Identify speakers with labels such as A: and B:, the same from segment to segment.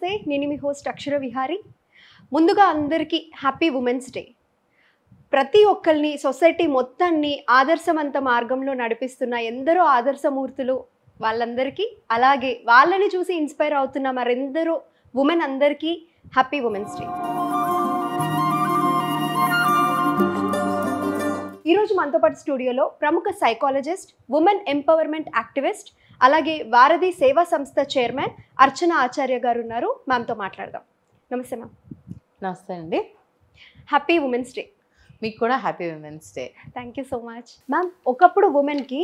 A: నమస్తే నేను మీ హోస్ట్ అక్షర విహారి ముందుగా అందరికీ హ్యాపీ ఉమెన్స్ డే ప్రతి ఒక్కరిని సొసైటీ మొత్తాన్ని ఆదర్శవంత మార్గంలో నడిపిస్తున్న ఎందరో ఆదర్శమూర్తులు వాళ్ళందరికీ అలాగే వాళ్ళని చూసి ఇన్స్పైర్ అవుతున్న మరెందరో ఉమెన్ అందరికీ హ్యాపీ ఉమెన్స్ డే ఈరోజు మనతో పాటు స్టూడియోలో ప్రముఖ సైకాలజిస్ట్ ఉమెన్ ఎంపవర్మెంట్ యాక్టివిస్ట్ అలాగే వారధి సేవా సంస్థ చైర్మన్ అర్చన ఆచార్య గారు ఉన్నారు మ్యామ్తో మాట్లాడదాం నమస్తే మ్యామ్ నమస్తే అండి హ్యాపీ ఉమెన్స్ డే మీకు కూడా happy women's day thank you so much ma'am ఒకప్పుడు ఉమెన్కి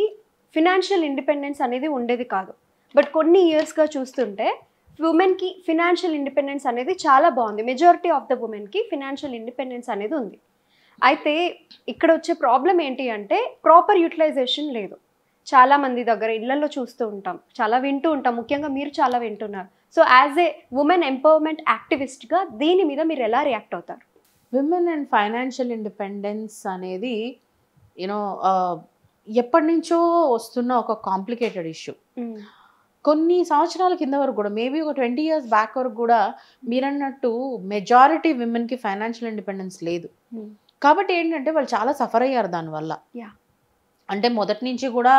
A: ఫినాన్షియల్ ఇండిపెండెన్స్ అనేది ఉండేది కాదు బట్ కొన్ని ఇయర్స్గా చూస్తుంటే ఉమెన్కి ఫినాన్షియల్ ఇండిపెండెన్స్ అనేది చాలా బాగుంది మెజారిటీ ఆఫ్ ద ఉమెన్కి ఫినాన్షియల్ ఇండిపెండెన్స్ అనేది ఉంది అయితే ఇక్కడ వచ్చే ప్రాబ్లం ఏంటి అంటే ప్రాపర్ యూటిలైజేషన్ లేదు చాలా మంది దగ్గర ఇళ్లలో చూస్తూ ఉంటాం చాలా వింటూ ఉంటాం ముఖ్యంగా మీరు చాలా వింటున్నారు so as a women empowerment
B: యాక్టివిస్ట్గా దీని మీద మీరు ఎలా రియాక్ట్ అవుతారు విమెన్ అండ్ ఫైనాన్షియల్ ఇండిపెండెన్స్ అనేది యూనో ఎప్పటి నుంచో వస్తున్న ఒక కాంప్లికేటెడ్ ఇష్యూ hmm. కొన్ని సంవత్సరాల కింద వరకు కూడా మేబీ ఒక ట్వంటీ ఇయర్స్ బ్యాక్ వరకు కూడా మీరన్నట్టు మెజారిటీ విమెన్కి ఫైనాన్షియల్ ఇండిపెండెన్స్ లేదు hmm. కాబట్టి ఏంటంటే వాళ్ళు చాలా సఫర్ అయ్యారు దానివల్ల అంటే మొదటి నుంచి కూడా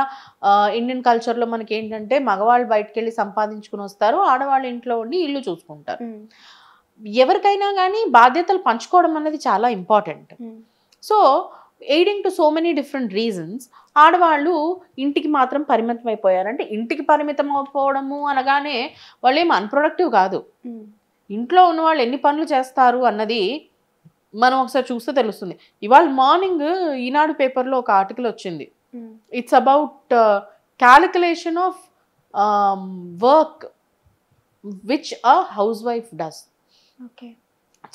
B: ఇండియన్ కల్చర్లో మనకి ఏంటంటే మగవాళ్ళు బయటకు వెళ్ళి సంపాదించుకుని వస్తారు ఆడవాళ్ళు ఇంట్లో ఉండి ఇల్లు చూసుకుంటారు ఎవరికైనా కానీ బాధ్యతలు పంచుకోవడం అనేది చాలా important so aiding to so many different reasons ఆడవాళ్ళు ఇంటికి మాత్రం పరిమితం అయిపోయారు అంటే ఇంటికి పరిమితం అయిపోవడము అనగానే వాళ్ళు ఏం అన్ప్రొడక్టివ్ కాదు ఇంట్లో ఉన్న వాళ్ళు ఎన్ని పనులు చేస్తారు అన్నది మనం ఒకసారి చూస్తే తెలుస్తుంది ఇవాళ మార్నింగ్ ఈనాడు పేపర్లో ఒక ఆర్టికల్ వచ్చింది it's about calculation of work which a housewife does okay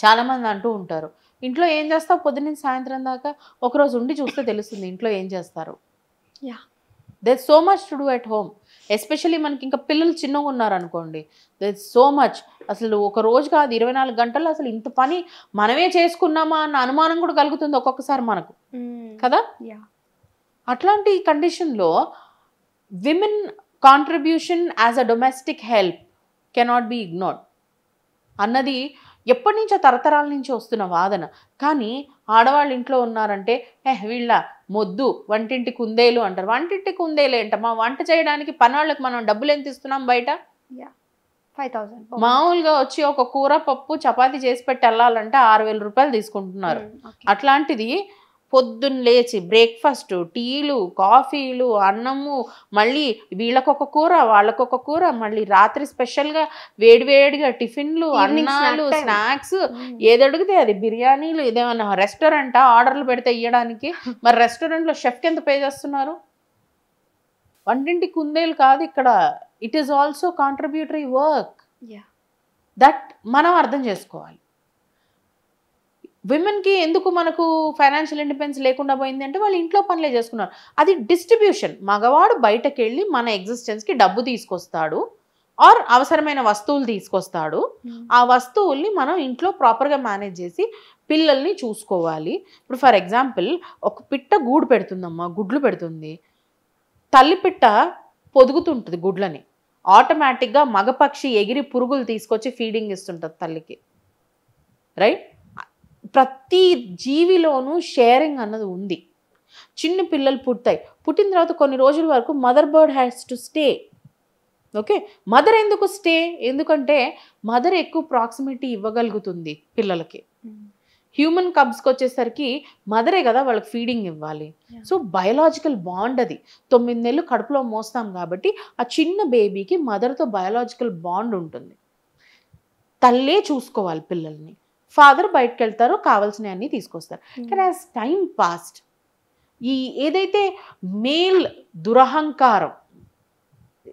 B: చాలామంది అంటూ ఉంటారు ఇంట్లో ఏం చేస్తావు పొద్దున్నే సాయంత్రం దాకా ఒకరోజు ఉండి చూస్తే తెలుస్తుంది ఇంట్లో ఏం చేస్తారు yeah they so much to do at home especially మనకి ఇంకా పిల్లలు చిన్నగా ఉన్నారనుకోండి దే సో మచ్ అసలు ఒక రోజు కాదు ఇరవై నాలుగు గంటలు అసలు ఇంత పని మనమే చేసుకున్నామా అన్న అనుమానం కూడా కలుగుతుంది ఒక్కొక్కసారి మనకు
A: hmm. కదా
B: అట్లాంటి కండిషన్లో women contribution as a domestic help cannot be ignored అన్నది ఎప్పటి నుంచో తరతరాల నుంచి వస్తున్న వాదన కానీ ఆడవాళ్ళు ఇంట్లో ఉన్నారంటే ఏహ్ వీళ్ళ మొద్దు వంటింటి కుందేలు అంటారు వంటింటి కుందేలు ఏంటమ్మా వంట చేయడానికి పనవాళ్ళకి మనం డబ్బులు ఎంత ఇస్తున్నాం బయట oh. మామూలుగా వచ్చి ఒక కూర పప్పు చపాతి చేసి పెట్టి వెళ్ళాలంటే ఆరు వేల రూపాయలు తీసుకుంటున్నారు mm, అట్లాంటిది పొద్దున్న లేచి బ్రేక్ఫాస్ట్ టీలు కాఫీలు అన్నము మళ్ళీ వీళ్ళకొక కూర వాళ్ళకొక కూర మళ్ళీ రాత్రి స్పెషల్గా వేడివేడిగా టిఫిన్లు అన్నాలు స్నాక్స్ hmm. అడిగితే అది బిర్యానీలు ఏదేమన్నా రెస్టారెంటా ఆర్డర్లు పెడితే ఇవ్వడానికి మరి రెస్టారెంట్లో షెఫ్కి ఎంత పే చేస్తున్నారు వంటింటి కుందేలు కాదు ఇక్కడ it is also contributory work that మనం అర్థం చేసుకోవాలి విమెన్కి ఎందుకు మనకు ఫైనాన్షియల్ ఇండిపెండెన్స్ లేకుండా పోయింది అంటే వాళ్ళు ఇంట్లో పనులే చేసుకున్నారు అది డిస్ట్రిబ్యూషన్ మగవాడు బయటకు వెళ్ళి మన ఎగ్జిస్టెన్స్కి డబ్బు తీసుకొస్తాడు ఆర్ అవసరమైన వస్తువులు తీసుకొస్తాడు hmm. ఆ వస్తువుల్ని మనం ఇంట్లో ప్రాపర్గా మేనేజ్ చేసి పిల్లల్ని చూసుకోవాలి ఇప్పుడు ఫర్ ఎగ్జాంపుల్ ఒక పిట్ట గూడు పెడుతుందమ్మా గుడ్లు పెడుతుంది తల్లి పిట్ట పొదుగుతుంటుంది గుడ్లని ఆటోమేటిక్గా మగపక్షి ఎగిరి పురుగులు తీసుకొచ్చి ఫీడింగ్ ఇస్తుంటుంది తల్లికి రైట్ ప్రతి జీవిలోనూ షేరింగ్ అన్నది ఉంది చిన్న పిల్లలు పుడతాయి పుట్టిన తర్వాత కొన్ని రోజుల వరకు mother bird has to stay okay mother ఎందుకు స్టే ఎందుకంటే మదర్ ఎక్కువ ప్రాక్సిమిటీ ఇవ్వగలుగుతుంది పిల్లలకి hmm. హ్యూమన్ కబ్స్కి వచ్చేసరికి మదరే కదా వాళ్ళకి ఫీడింగ్ ఇవ్వాలి సో బయలాజికల్ బాండ్ అది తొమ్మిది నెలలు కడుపులో మోస్తాం కాబట్టి ఆ చిన్న బేబీకి మదర్తో బయలాజికల్ బాండ్ ఉంటుంది తల్లే చూసుకోవాలి పిల్లల్ని ఫాదర్ బయటకు వెళ్తారు అన్ని తీసుకొస్తారు hmm. కానీ యాజ్ టైం పాస్ట్ ఈ ఏదైతే మేల్ దురహంకారం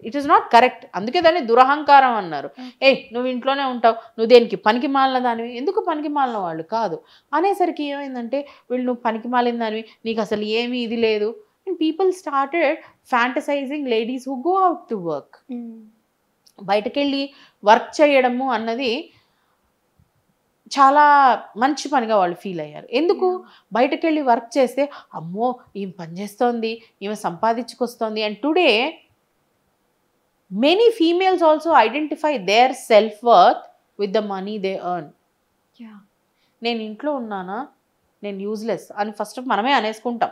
B: ఇట్ ఈస్ నాట్ కరెక్ట్ అందుకే దాన్ని దురహంకారం అన్నారు hmm. ఏ నువ్వు ఇంట్లోనే ఉంటావు నువ్వు దేనికి పనికి మాలిన దానివి ఎందుకు పనికి మాలిన వాళ్ళు కాదు అనేసరికి ఏమైందంటే వీళ్ళు నువ్వు పనికి మాలిన దానివి నీకు అసలు ఏమీ ఇది లేదు and people started fantasising ladies who go out to work బయటకెళ్ళి వర్క్ చేయడము అన్నది చాలా మంచి పనిగా వాళ్ళు ఫీల్ అయ్యారు ఎందుకు బయటకు వెళ్ళి వర్క్ చేస్తే అమ్మో ఈమె పనిచేస్తోంది ఈమె సంపాదించుకొస్తోంది and today many females also identify their self worth with the money they earn నేను ఇంట్లో ఉన్నానా నేను యూజ్లెస్ అని ఫస్ట్ మనమే అనేసుకుంటాం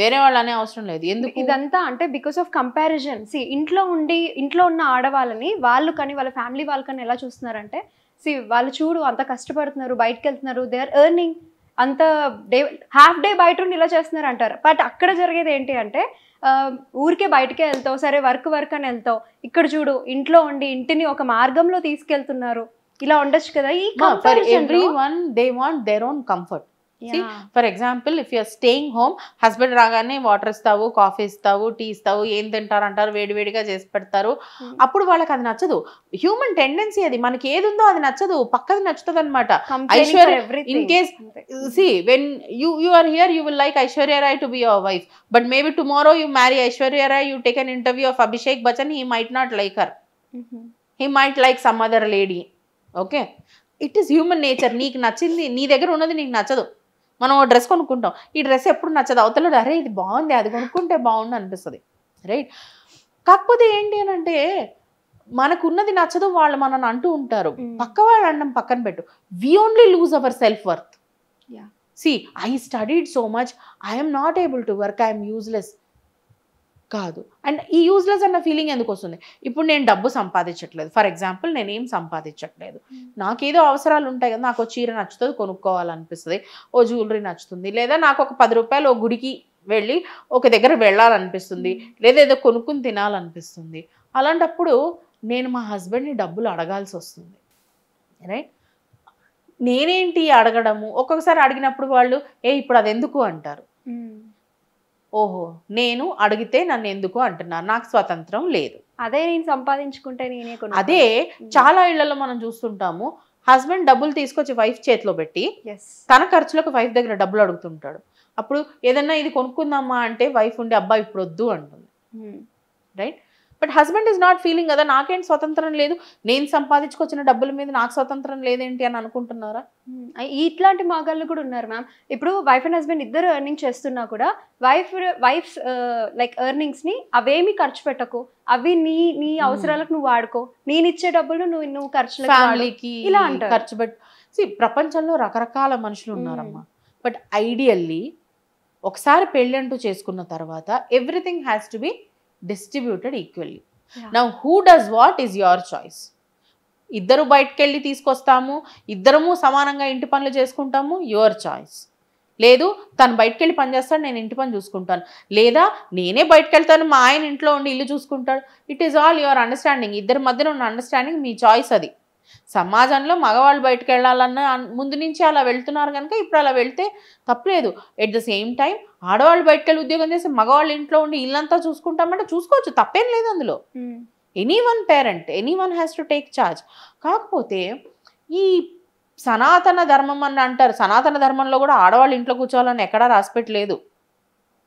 B: వేరే వాళ్ళు అనే అవసరం లేదు ఎందుకు ఇదంతా అంటే బికాస్ ఆఫ్ కంపారిజన్ సి
A: ఇంట్లో ఉండి ఇంట్లో ఉన్న ఆడవాళ్ళని వాళ్ళు కానీ వాళ్ళ ఫ్యామిలీ వాళ్ళు కానీ ఎలా చూస్తున్నారంటే సి వాళ్ళు చూడు అంత కష్టపడుతున్నారు బయటకు వెళ్తున్నారు దే ఆర్ ఎర్నింగ్ అంత డే హాఫ్ డే బయట ఉండి ఇలా చేస్తున్నారు అంటారు బట్ అక్కడ జరిగేది ఏంటి అంటే ఊరికే బయటకే వెళ్తావు సరే వర్క్ వర్క్ అని వెళ్తావు ఇక్కడ చూడు ఇంట్లో ఉండి ఇంటిని ఒక మార్గంలో తీసుకెళ్తున్నారు ఇలా ఉండొచ్చు కదా ఈ 
B: everyone they want their own comfort for example if you're staying home husband రాగానే వాటర్ ఇస్తావు కాఫీ ఇస్తావు టీ ఇస్తావు ఏం తింటారు అంటారు వేడివేడిగా చేసి పెడతారు hmm. అప్పుడు వాళ్ళకి అది నచ్చదు హ్యూమన్ టెండెన్సీ అది మనకి ఏది ఉందో అది నచ్చదు పక్కది నచ్చుతుంది అనమాట Aishwarya in case see when you you are here you will like Aishwarya Rai to be your wife but maybe tomorrow you marry Aishwarya Rai you take an interview of Abhishek Bachchan he might not like her he might like some other lady okay it is human nature నీకు నచ్చింది నీ దగ్గర ఉన్నది నీకు నచ్చదు మనం dress కొనుక్కుంటాం ఈ డ్రెస్ ఎప్పుడు నచ్చదు అవతలడు అరే ఇది బాగుంది అది కొనుక్కుంటే బాగుంది అనిపిస్తుంది రైట్ కాకపోతే ఏంటి అని అంటే మనకు ఉన్నది నచ్చదు వాళ్ళు మనని అంటూ ఉంటారు పక్క వాళ్ళు అన్నం పక్కన పెట్టు we only lose our self worth see I studied so much I'm not able to work I'm useless కాదు అండ్ ఈ యూజ్లెస్ అన్న ఫీలింగ్ ఎందుకు వస్తుంది ఇప్పుడు నేను డబ్బు సంపాదించట్లేదు ఫర్ ఎగ్జాంపుల్ నేనేం సంపాదించట్లేదు hmm. నాకేదో అవసరాలు ఉంటాయి కదా నాకు చీర నచ్చుతుంది కొనుక్కోవాలనిపిస్తుంది ఓ జ్యువెలరీ నచ్చుతుంది లేదా నాకు ఒక పది రూపాయలు ఓ గుడికి వెళ్ళి ఒక దగ్గర వెళ్ళాలనిపిస్తుంది hmm. లేదా ఏదో కొనుక్కుని తినాలనిపిస్తుంది అలాంటప్పుడు నేను మా హస్బెండ్ని డబ్బులు అడగాల్సి వస్తుంది రైట్ నేనేంటి అడగడము ఒక్కొక్కసారి అడిగినప్పుడు వాళ్ళు ఏ ఇప్పుడు అది ఎందుకు అంటారు hmm. ఓహో నేను అడిగితే నన్ను ఎందుకు అంటున్నాను నాకు స్వతంత్రం లేదు
A: అదే నేను సంపాదించుకుంటే నేనే అదే
B: చాలా ఇళ్లలో మనం చూస్తుంటాము హస్బెండ్ డబ్బులు తీసుకొచ్చి వైఫ్ చేతిలో పెట్టి తన ఖర్చులకు వైఫ్ దగ్గర డబ్బులు అడుగుతుంటాడు అప్పుడు ఏదన్నా ఇది కొనుక్కుందామా అంటే వైఫ్ ఉండే అబ్బాయి ఇప్పుడు వద్దు
A: అంటుంది
B: right but husband is not feeling కదా నాకేం స్వతంత్రం లేదు నేను సంపాదించుకొచ్చిన డబ్బుల మీద నాకు స్వతంత్రం లేదేంటి అని అనుకుంటున్నారా ఇట్లాంటి మాగాళ్ళు కూడా ఉన్నారు మ్యామ్ ఇప్పుడు వైఫ్ అండ్ హస్బెండ్ ఇద్దరు ఎర్నింగ్ చేస్తున్నా
A: కూడా వైఫ్ వైఫ్ లైక్ ఎర్నింగ్స్ని అవేమి ఖర్చు పెట్టకు అవి నీ
B: నీ అవసరాలకు నువ్వు వాడుకో నేను ఇచ్చే డబ్బులు నువ్వు నువ్వు ఖర్చు ఇలా అంటే ఖర్చు పెట్టు ప్రపంచంలో రకరకాల మనుషులు ఉన్నారమ్మా బట్ ఐడియల్లీ ఒకసారి పెళ్ళి అంటూ చేసుకున్న తర్వాత everything has to be distributed equally నా who does what is your choice ఇద్దరు బయటకెళ్ళి తీసుకొస్తాము ఇద్దరము సమానంగా ఇంటి పనులు చేసుకుంటాము యువర్ చాయిస్ లేదు తను బయటకెళ్ళి పనిచేస్తాడు నేను ఇంటి పని చూసుకుంటాను లేదా నేనే బయటకెళ్తాను మా ఆయన ఇంట్లో ఉండి ఇల్లు చూసుకుంటాడు it is all your understanding ఇద్దరి మధ్యన ఉన్న అండర్స్టాండింగ్ మీ చాయిస్ అది సమాజంలో మగవాళ్ళు బయటకు వెళ్ళాలన్న ముందు నుంచి అలా వెళ్తున్నారు కనుక ఇప్పుడు అలా వెళ్తే తప్పలేదు ఎట్ ద సేమ్ టైం ఆడవాళ్ళు బయటకు వెళ్ళి ఉద్యోగం చేసి మగవాళ్ళు ఇంట్లో ఉండి ఇల్లంతా చూసుకుంటామంటే చూసుకోవచ్చు తప్పేం లేదు అందులో any one parent any one has to take charge కాకపోతే ఈ సనాతన ధర్మం అని అంటారు సనాతన ధర్మంలో కూడా ఆడవాళ్ళు ఇంట్లో కూర్చోవాలని ఎక్కడా రాసిపెట్టలేదు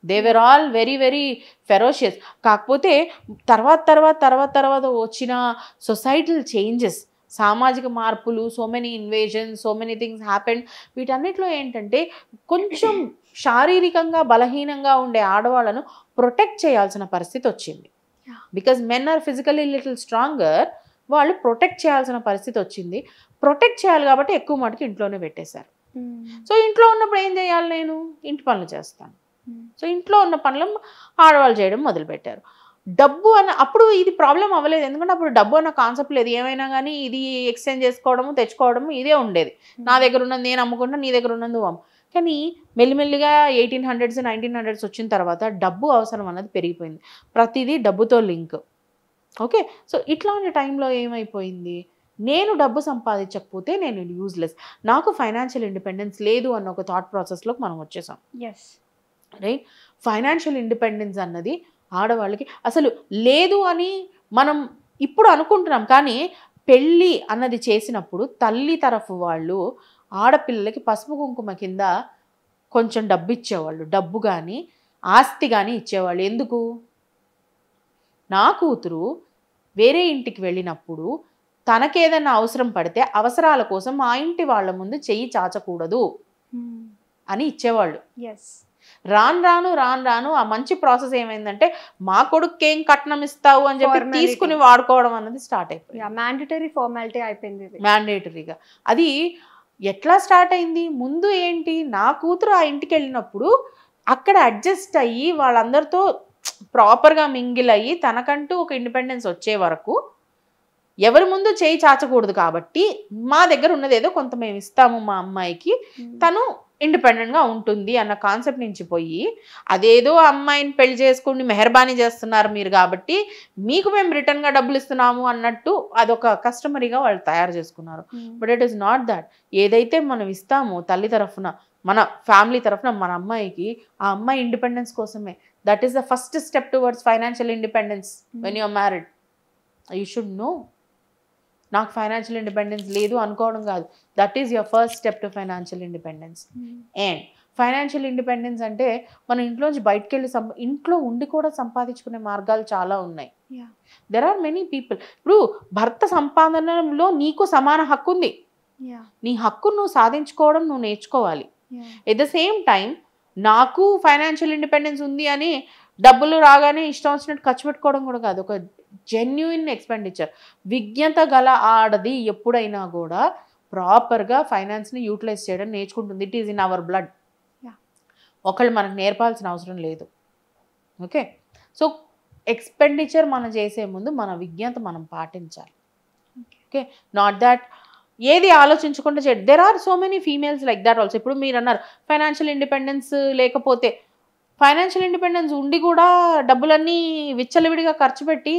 B: they were all very very ferocious కాకపోతే తర్వాత తర్వాత తర్వాత తర్వాత వచ్చిన సొసైటల్ చేంజెస్ సామాజిక మార్పులు so many invasion so many things happened వీటన్నిటిలో ఏంటంటే కొంచెం శారీరకంగా బలహీనంగా ఉండే ఆడవాళ్ళను ప్రొటెక్ట్ చేయాల్సిన పరిస్థితి వచ్చింది because men are physically little stronger వాళ్ళు ప్రొటెక్ట్ చేయాల్సిన పరిస్థితి వచ్చింది ప్రొటెక్ట్ చేయాలి కాబట్టి ఎక్కువ మటుకు ఇంట్లోనే పెట్టేశారు సో hmm. ఇంట్లో ఉన్నప్పుడు ఏం చేయాలి నేను ఇంటి పనులు చేస్తాను సో hmm. ఇంట్లో ఉన్న పనులు ఆడవాళ్ళు చేయడం మొదలుపెట్టారు డబ్బు అన్న అప్పుడు ఇది ప్రాబ్లం అవ్వలేదు ఎందుకంటే అప్పుడు డబ్బు అన్న కాన్సెప్ట్ లేదు ఏమైనా కానీ ఇది ఎక్స్చేంజ్ చేసుకోవడము తెచ్చుకోవడము ఇదే ఉండేది నా hmm. దగ్గర ఉన్నది నేను అమ్ముకుంటా నీ దగ్గర ఉన్నది అమ్ము కానీ మెల్లిమెల్లిగా ఎయిటీన్ హండ్రెడ్స్ నైన్టీన్ హండ్రెడ్స్ వచ్చిన తర్వాత డబ్బు అవసరం అన్నది పెరిగిపోయింది ప్రతిదీ డబ్బుతో లింక్ ఓకే సో ఇట్లాంటి టైంలో ఏమైపోయింది నేను డబ్బు సంపాదించకపోతే నేను యూజ్లెస్ నాకు ఫైనాన్షియల్ ఇండిపెండెన్స్ లేదు అన్న ఒక థాట్ ప్రాసెస్లోకి మనం వచ్చేసాం ఎస్ రైట్ ఫైనాన్షియల్ ఇండిపెండెన్స్ అన్నది ఆడవాళ్ళకి అసలు లేదు అని మనం ఇప్పుడు అనుకుంటున్నాం కానీ పెళ్ళి అన్నది చేసినప్పుడు తల్లి తరఫు వాళ్ళు ఆడపిల్లలకి పసుపు కుంకుమ కింద కొంచెం డబ్బు ఇచ్చేవాళ్ళు డబ్బు కానీ ఆస్తి కానీ ఇచ్చేవాళ్ళు ఎందుకు నా కూతురు వేరే ఇంటికి వెళ్ళినప్పుడు తనకేదన్నా అవసరం పడితే అవసరాల కోసం మా ఇంటి వాళ్ళ ముందు చెయ్యి చాచకూడదు అని ఇచ్చేవాళ్ళు రాను రాను రాను రాను ఆ మంచి ప్రాసెస్ ఏమైందంటే మా కొడుకు ఏం కట్నం ఇస్తావు అని చెప్పి తీసుకుని వాడుకోవడం అనేది స్టార్ట్ అయిపోయింది మ్యాండేటరీ ఫార్మాలిటీ అయిపోయింది మ్యాండేటరీగా అది ఎట్లా స్టార్ట్ అయింది ముందు ఏంటి నా కూతురు ఆ ఇంటికి వెళ్ళినప్పుడు అక్కడ అడ్జస్ట్ అయ్యి వాళ్ళందరితో ప్రాపర్గా మింగిల్ అయ్యి తనకంటూ ఒక ఇండిపెండెన్స్ వచ్చే వరకు ఎవరి ముందు చేయి చాచకూడదు కాబట్టి మా దగ్గర ఉన్నది ఏదో కొంత మేము ఇస్తాము మా అమ్మాయికి hmm. తను ఇండిపెండెంట్గా ఉంటుంది అన్న కాన్సెప్ట్ నుంచి పోయి అదేదో అమ్మాయిని పెళ్లి చేసుకుని మెహర్బానీ చేస్తున్నారు మీరు కాబట్టి మీకు మేము రిటర్న్గా డబ్బులు ఇస్తున్నాము అన్నట్టు అదొక కస్టమరీగా వాళ్ళు తయారు చేసుకున్నారు but it is not that ఏదైతే మనం ఇస్తామో తల్లి తరఫున మన ఫ్యామిలీ తరఫున మన అమ్మాయికి ఆ అమ్మాయి ఇండిపెండెన్స్ కోసమే that is the first step towards financial independence when you're married you should know నాకు ఫైనాన్షియల్ ఇండిపెండెన్స్ లేదు అనుకోవడం కాదు that is your first step to financial independence and financial independence అంటే మనం ఇంట్లోంచి బయటకు వెళ్ళి సం ఇంట్లో ఉండి కూడా సంపాదించుకునే మార్గాలు చాలా ఉన్నాయి దెర్ ఆర్ మెనీ పీపుల్ ఇప్పుడు భర్త సంపాదనలో నీకు సమాన హక్కు ఉంది నీ హక్కు నువ్వు సాధించుకోవడం నువ్వు నేర్చుకోవాలి ఎట్ ద సేమ్ టైం నాకు ఫైనాన్షియల్ ఇండిపెండెన్స్ ఉంది అని డబ్బులు రాగానే ఇష్టం వచ్చినట్టు ఖర్చు పెట్టుకోవడం కూడా కాదు ఒక జెన్యున్ ఎక్స్పెండిచర్ విజ్ఞత గల ఆడది ఎప్పుడైనా కూడా ప్రాపర్గా ఫైనాన్స్ని యూటిలైజ్ చేయడం నేర్చుకుంటుంది it is in our blood ఒకళ్ళు మనకు నేర్పాల్సిన అవసరం లేదు ఓకే సో ఎక్స్పెండిచర్ మనం చేసే ముందు మన విజ్ఞత మనం పాటించాలి ఓకే నాట్ దాట్ ఏది ఆలోచించకుండా చేయడం there are so many females like that also ఇప్పుడు మీరు అన్నారు ఫైనాన్షియల్ ఇండిపెండెన్స్ లేకపోతే ఫైనాన్షియల్ ఇండిపెండెన్స్ ఉండి కూడా డబ్బులన్నీ విచ్చలవిడిగా ఖర్చు పెట్టి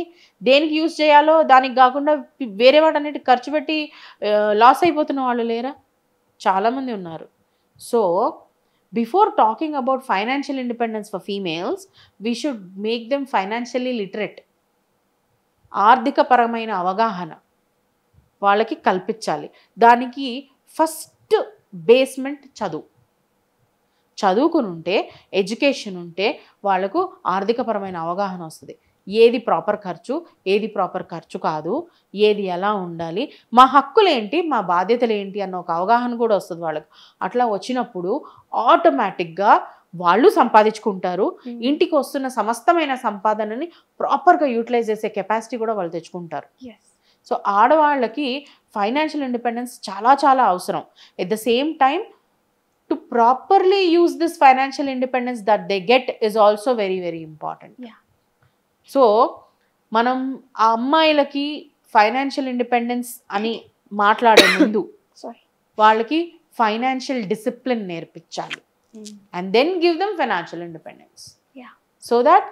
B: దేనికి యూజ్ చేయాలో దానికి కాకుండా వేరే వాటన్నిటి ఖర్చు పెట్టి లాస్ అయిపోతున్న వాళ్ళు లేరా చాలామంది ఉన్నారు so before talking about financial independence for females we should make them financially literate ఆర్థిక పరమైన అవగాహన వాళ్ళకి కల్పించాలి దానికి ఫస్ట్ బేస్మెంట్ చదువు చదువుకుని ఉంటే ఎడ్యుకేషన్ ఉంటే వాళ్ళకు ఆర్థికపరమైన అవగాహన వస్తుంది ఏది ప్రాపర్ ఖర్చు ఏది ప్రాపర్ ఖర్చు కాదు ఏది ఎలా ఉండాలి మా హక్కులు ఏంటి మా బాధ్యతలు ఏంటి అన్న ఒక అవగాహన కూడా వస్తుంది వాళ్ళకు అట్లా వచ్చినప్పుడు ఆటోమేటిక్గా వాళ్ళు సంపాదించుకుంటారు ఇంటికి వస్తున్న సమస్తమైన సంపాదనని ప్రాపర్గా యూటిలైజ్ చేసే కెపాసిటీ కూడా వాళ్ళు తెచ్చుకుంటారు సో ఆడవాళ్ళకి ఫైనాన్షియల్ ఇండిపెండెన్స్ చాలా చాలా అవసరం at the same time to properly use this financial independence that they get is also very very important సో మనం ఆ అమ్మాయిలకి ఫైనాన్షియల్ ఇండిపెండెన్స్ అని మాట్లాడే ముందు వాళ్ళకి ఫైనాన్షియల్ డిసిప్లిన్ నేర్పించాలి and then give them financial independence so that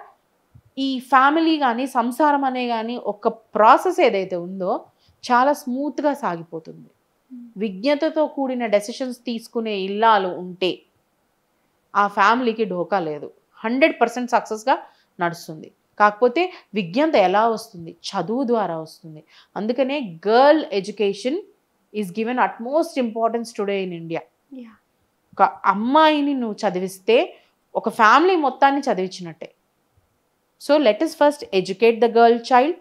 B: ఈ ఫ్యామిలీ కానీ సంసారం అనే కానీ ఒక ప్రాసెస్ ఏదైతే ఉందో చాలా స్మూత్గా సాగిపోతుంది విజ్ఞతతో కూడిన డెసిషన్స్ తీసుకునే ఇల్లాలు ఉంటే ఆ ఫ్యామిలీకి ఢోకా లేదు హండ్రెడ్ పర్సెంట్ సక్సెస్గా నడుస్తుంది కాకపోతే విజ్ఞత ఎలా వస్తుంది చదువు ద్వారా వస్తుంది అందుకనే girl education is given utmost importance today in India ఒక అమ్మాయిని నువ్వు చదివిస్తే ఒక ఫ్యామిలీ మొత్తాన్ని చదివించినట్టే so let us first educate the girl child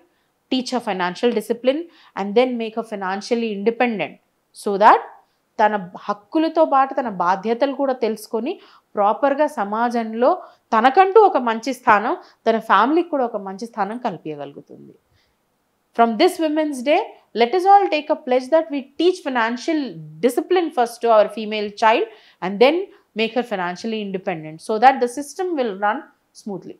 B: teach a financial discipline and then make a financially independent so that తన హక్కులతో పాటు తన బాధ్యతలు కూడా తెలుసుకొని ప్రాపర్గా సమాజంలో తనకంటూ ఒక మంచి స్థానం తన ఫ్యామిలీకి కూడా ఒక మంచి స్థానం కల్పించగలుగుతుంది from this women's day let us all take a place that we teach financial discipline first our female child and then make her financially independent so that the system will run smoothly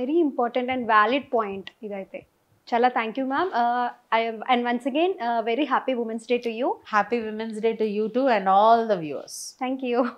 A: very important and valid point ఇదైతే Chala, thank you, ma'am. Uh, and once again, uh, very happy Women's Day to you. Happy Women's Day to
B: you too and all the viewers. Thank you.